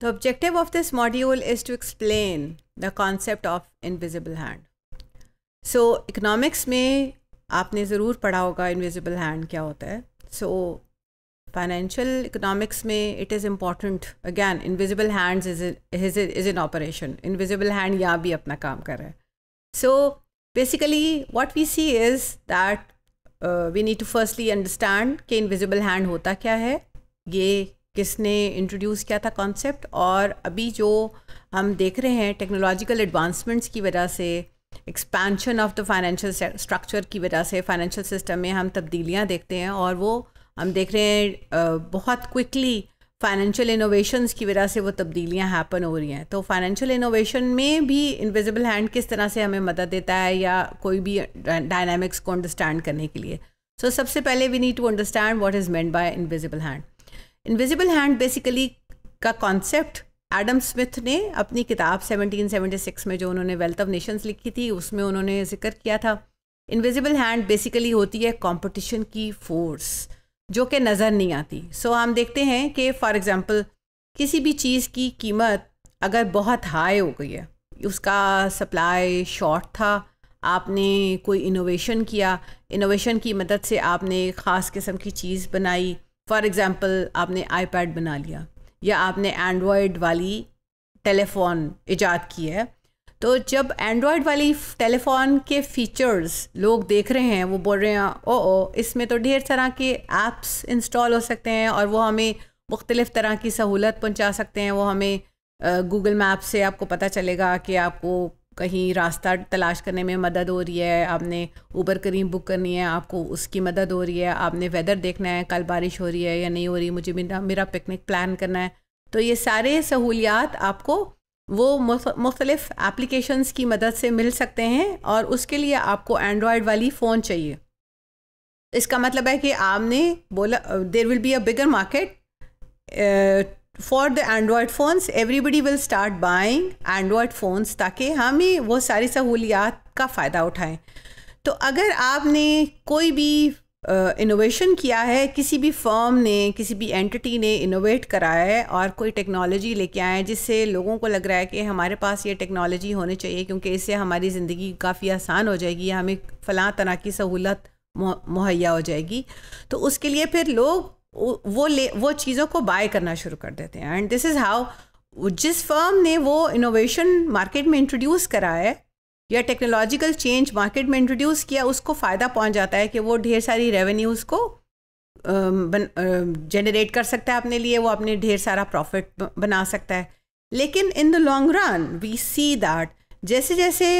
The objective of this module is to explain the concept of invisible hand. So economics में आपने ज़रूर पढ़ा होगा invisible hand क्या होता है So financial economics में it is important again invisible hands is in, is, is in operation invisible hand यहाँ भी अपना काम कर रहा है So basically what we see is that uh, we need to firstly understand कि invisible hand होता क्या है ये किसने इंट्रोड्यूस किया था कॉन्सेप्ट और अभी जो हम देख रहे हैं टेक्नोलॉजिकल एडवांसमेंट्स की वजह से expansion of the financial structure की वजह से फाइनेंशियल सिस्टम में हम तब्दीलियाँ देखते हैं और वो हम देख रहे हैं बहुत क्विकली फाइनेंशियल इनोवेशंस की वजह से वो तब्दीलियाँ हैपन हो रही हैं तो फाइनेंशियल इनोवेशन में भी इनविजिबल हैंड किस तरह से हमें मदद देता है या कोई भी डायनामिक्स को अंडरस्टैंड करने के लिए सो so, सबसे पहले we need to understand what is meant by invisible hand invisible hand basically का कॉन्सेप्ट एडम स्मिथ ने अपनी किताब 1776 में जो उन्होंने वेल्थ ऑफ नेशंस लिखी थी उसमें उन्होंने जिक्र किया था इनविजिबल हैंड बेसिकली होती है कंपटीशन की फोर्स जो कि नज़र नहीं आती सो so, हम देखते हैं कि फॉर एग्ज़ाम्पल किसी भी चीज़ की कीमत अगर बहुत हाई हो गई है उसका सप्लाई शॉर्ट था आपने कोई इनोवेशन किया इनोवेशन की मदद से आपने ख़ास किस्म की चीज़ बनाई फॉर एग्ज़ाम्पल आपने आईपैड बना लिया या आपने एंड्रॉयड वाली टेलीफोन ईजाद की है तो जब एंड्रॉयड वाली टेलीफोन के फीचर्स लोग देख रहे हैं वो बोल रहे हैं ओ ओ इसमें तो ढेर तरह के ऐप्स इंस्टॉल हो सकते हैं और वो हमें मुख्तलिफ़ तरह की सहूलत पहुंचा सकते हैं वो हमें गूगल मैप से आपको पता चलेगा कि आपको कहीं रास्ता तलाश करने में मदद हो रही है आपने ऊबर करीब बुक करनी है आपको उसकी मदद हो रही है आपने वेदर देखना है कल बारिश हो रही है या नहीं हो रही मुझे मेरा मेरा पिकनिक प्लान करना है तो ये सारे सहूलियात आपको वो मुख्तलिफ एप्लीकेशन की मदद से मिल सकते हैं और उसके लिए आपको एंड्रॉयड वाली फ़ोन चाहिए इसका मतलब है कि आपने बोला there will be a bigger market for the Android phones everybody will start buying Android phones ताकि हम ही वो सारी सहूलियात का फ़ायदा उठाएं तो अगर आपने कोई भी इनोवेशन uh, किया है किसी भी फर्म ने किसी भी एंटिटी ने इनोवेट करा है और कोई टेक्नोलॉजी लेके आए हैं जिससे लोगों को लग रहा है कि हमारे पास ये टेक्नोलॉजी होनी चाहिए क्योंकि इससे हमारी ज़िंदगी काफ़ी आसान हो जाएगी हमें फ़लाँ तरह की सहूलत मुहैया हो जाएगी तो उसके लिए फिर लोग वो ले वो चीज़ों को बाय करना शुरू कर देते हैं एंड दिस इज़ हाउ जिस फर्म ने वो इनोवेशन मार्केट में इंट्रोड्यूस करा है या टेक्नोलॉजिकल चेंज मार्केट में इंट्रोड्यूस किया उसको फ़ायदा पहुंच जाता है कि वो ढेर सारी रेवेन्यूज़ को जनरेट कर सकता है अपने लिए वो अपने ढेर सारा प्रॉफिट बना सकता है लेकिन in the long run we see that जैसे जैसे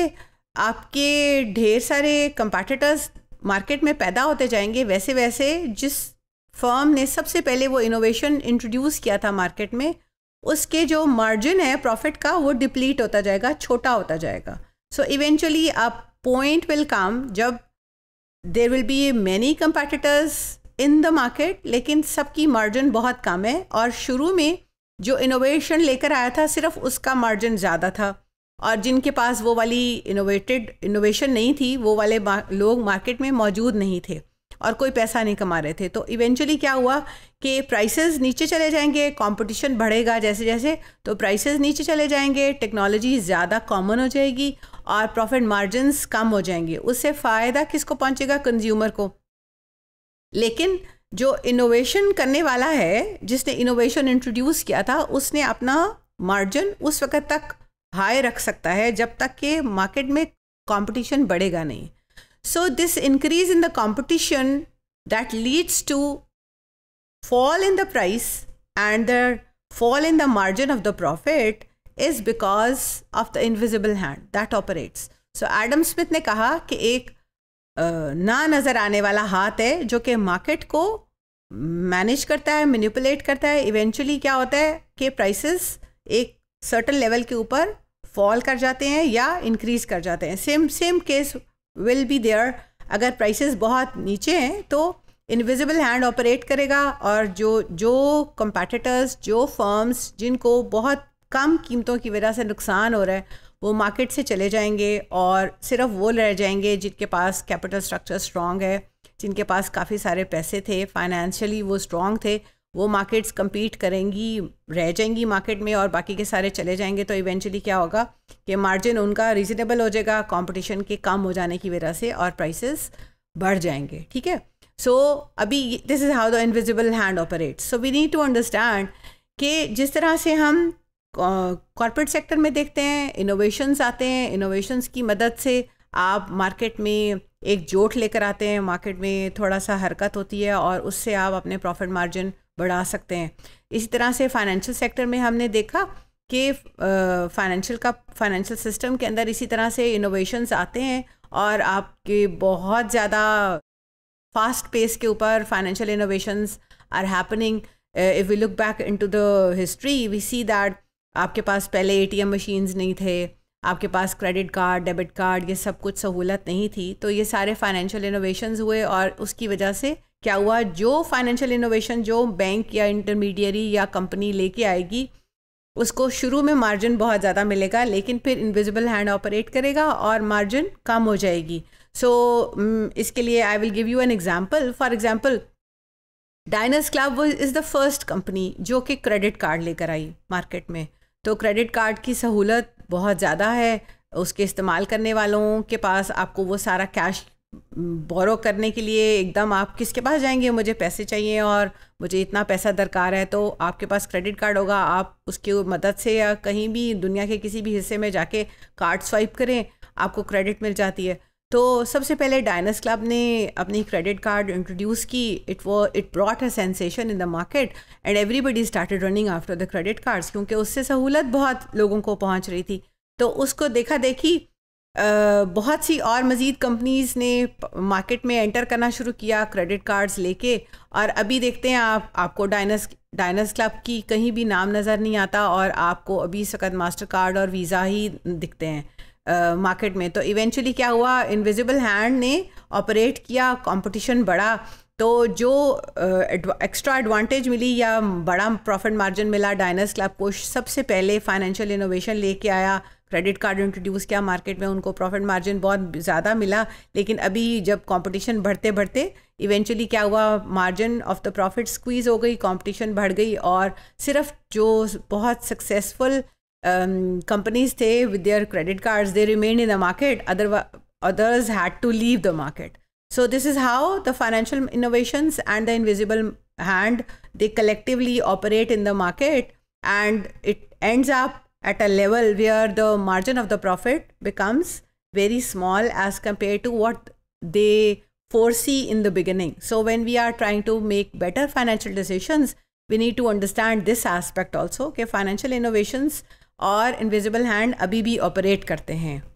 आपके ढेर सारे कंपेटिटर्स मार्केट में पैदा होते जाएंगे वैसे वैसे जिस फर्म ने सबसे पहले वो इनोवेशन इंट्रोड्यूस किया था मार्केट में उसके जो मार्जिन है प्रॉफिट का वो डिप्लीट होता जाएगा छोटा होता जाएगा सो इवेंचुअली आप पॉइंट विल कम जब there will be many competitors in the market लेकिन सबकी मार्जिन बहुत कम है और शुरू में जो इनोवेशन लेकर आया था सिर्फ उसका मार्जिन ज़्यादा था और जिनके पास वो वाली इनोवेटेड इनोवेशन नहीं थी वो वाले लोग मार्केट में मौजूद नहीं थे और कोई पैसा नहीं कमा रहे थे तो इवेंचुअली क्या हुआ कि प्राइसेस नीचे चले जाएंगे कंपटीशन बढ़ेगा जैसे जैसे तो प्राइसेस नीचे चले जाएंगे टेक्नोलॉजी ज़्यादा कॉमन हो जाएगी और प्रॉफिट मार्जिनस कम हो जाएंगे उससे फ़ायदा किसको पहुँचेगा कंज्यूमर को लेकिन जो इनोवेशन करने वाला है जिसने इनोवेशन इंट्रोड्यूस किया था उसने अपना मार्जिन उस वक्त तक हाई रख सकता है जब तक कि मार्केट में कंपटीशन बढ़ेगा नहीं So this increase in the competition that leads to fall in the price and the fall in the margin of the profit is because of the invisible hand that operates. So Adam Smith ने कहा कि एक na nazar aane wala haath hai jo कि market ko manage करता है manipulate करता है eventually क्या होता है कि प्राइसेस एक सर्टन लेवल के ऊपर फॉल कर जाते हैं या इंक्रीज कर जाते हैं same same case will be there अगर प्राइसेस बहुत नीचे हैं तो इनविजिबल हैंड ऑपरेट करेगा और जो जो कंपेटिटर्स जो फर्म्स जिनको बहुत कम कीमतों की वजह से नुकसान हो रहा है वो मार्केट से चले जाएंगे और सिर्फ वो रह जाएंगे जिनके पास कैपिटल स्ट्रक्चर स्ट्रॉन्ग है जिनके पास काफ़ी सारे पैसे थे फाइनेंशियली वो स्ट्रॉन्ग थे वो मार्केट्स कम्पीट करेंगी रह जाएंगी मार्केट में और बाकी के सारे चले जाएंगे तो इवेंचुअली क्या होगा कि मार्जिन उनका रीजनेबल हो जाएगा कंपटीशन के कम हो जाने की वजह से और प्राइसेस बढ़ जाएंगे ठीक है सो अभी this is how the invisible hand operate so we need to understand कि जिस तरह से हम कॉरपोरेट सेक्टर में देखते हैं इनोवेशंस आते हैं इनोवेशंस की मदद से आप मार्केट में एक जोट लेकर आते हैं मार्केट में थोड़ा सा हरकत होती है और उससे आप अपने प्रॉफिट मार्जिन बढ़ा सकते हैं इसी तरह से फाइनेंशियल सेक्टर में हमने देखा कि फाइनेंशियल का फाइनेंशियल सिस्टम के अंदर इसी तरह से इनोवेशंस आते हैं और आपके बहुत ज़्यादा फास्ट पेस के ऊपर financial innovations are happening if we look back into the history we see that आपके पास पहले एटीएम मशीन्स नहीं थे आपके पास क्रेडिट कार्ड डेबिट कार्ड ये सब कुछ सहूलत नहीं थी तो ये सारे फाइनेंशियल इनोवेशंस हुए और उसकी वजह से क्या हुआ जो फाइनेंशियल इनोवेशन जो बैंक या इंटरमीडियरी या कंपनी लेके आएगी उसको शुरू में मार्जिन बहुत ज़्यादा मिलेगा लेकिन फिर इन्विजिबल हैंड ऑपरेट करेगा और मार्जिन कम हो जाएगी सो so, mm, इसके लिए I will give you an example for example Diners Club वो इज़ द फर्स्ट कंपनी जो कि क्रेडिट कार्ड लेकर आई मार्केट में तो क्रेडिट कार्ड की सहूलत बहुत ज़्यादा है उसके इस्तेमाल करने वालों के पास आपको वो सारा कैश बोरो करने के लिए एकदम आप किसके पास जाएंगे मुझे पैसे चाहिए और मुझे इतना पैसा दरकार है तो आपके पास क्रेडिट कार्ड होगा आप उसकी मदद से या कहीं भी दुनिया के किसी भी हिस्से में जाके कार्ड स्वाइप करें आपको क्रेडिट मिल जाती है तो सबसे पहले डायनस क्लब ने अपनी क्रेडिट कार्ड इंट्रोड्यूस की इट वो it brought a sensation in the market and everybody started running after the credit cards क्योंकि उससे सहूलत बहुत लोगों को पहुंच रही थी तो उसको देखा देखी बहुत सी और मज़ीद कंपनीज़ ने मार्केट में एंटर करना शुरू किया क्रेडिट कार्ड्स लेके और अभी देखते हैं आप आपको डाइनस डाइनस क्लब की कहीं भी नाम नज़र नहीं आता और आपको अभी इस वक्त मास्टर कार्ड और वीज़ा ही दिखते हैं मार्केट में तो इवेंचुअली क्या हुआ इनविजिबल हैंड ने ऑपरेट किया कंपटीशन बढ़ा तो जो एक्स्ट्रा एडवांटेज मिली या बड़ा प्रॉफिट मार्जिन मिला डाइनस क्लब को सबसे पहले फाइनेंशियल इनोवेशन लेके आया क्रेडिट कार्ड इंट्रोड्यूस किया मार्केट में उनको प्रॉफिट मार्जिन बहुत ज़्यादा मिला लेकिन अभी जब कंपटीशन बढ़ते बढ़ते इवेंचुअली क्या हुआ margin of the profit squeeze हो गई कंपटीशन बढ़ गई और सिर्फ जो बहुत सक्सेसफुल कंपनीज um, थे with their credit cards they remain in the market other others had to leave the market so this is how the financial innovation and the invisible hand they collectively operate in the market and it ends up at a level where the margin of the profit becomes very small as compared to what they foresee in the beginning. So when we are trying to make better financial decisions, we need to understand this aspect also. Okay, financial innovations or invisible hand, अभी भी operate करते हैं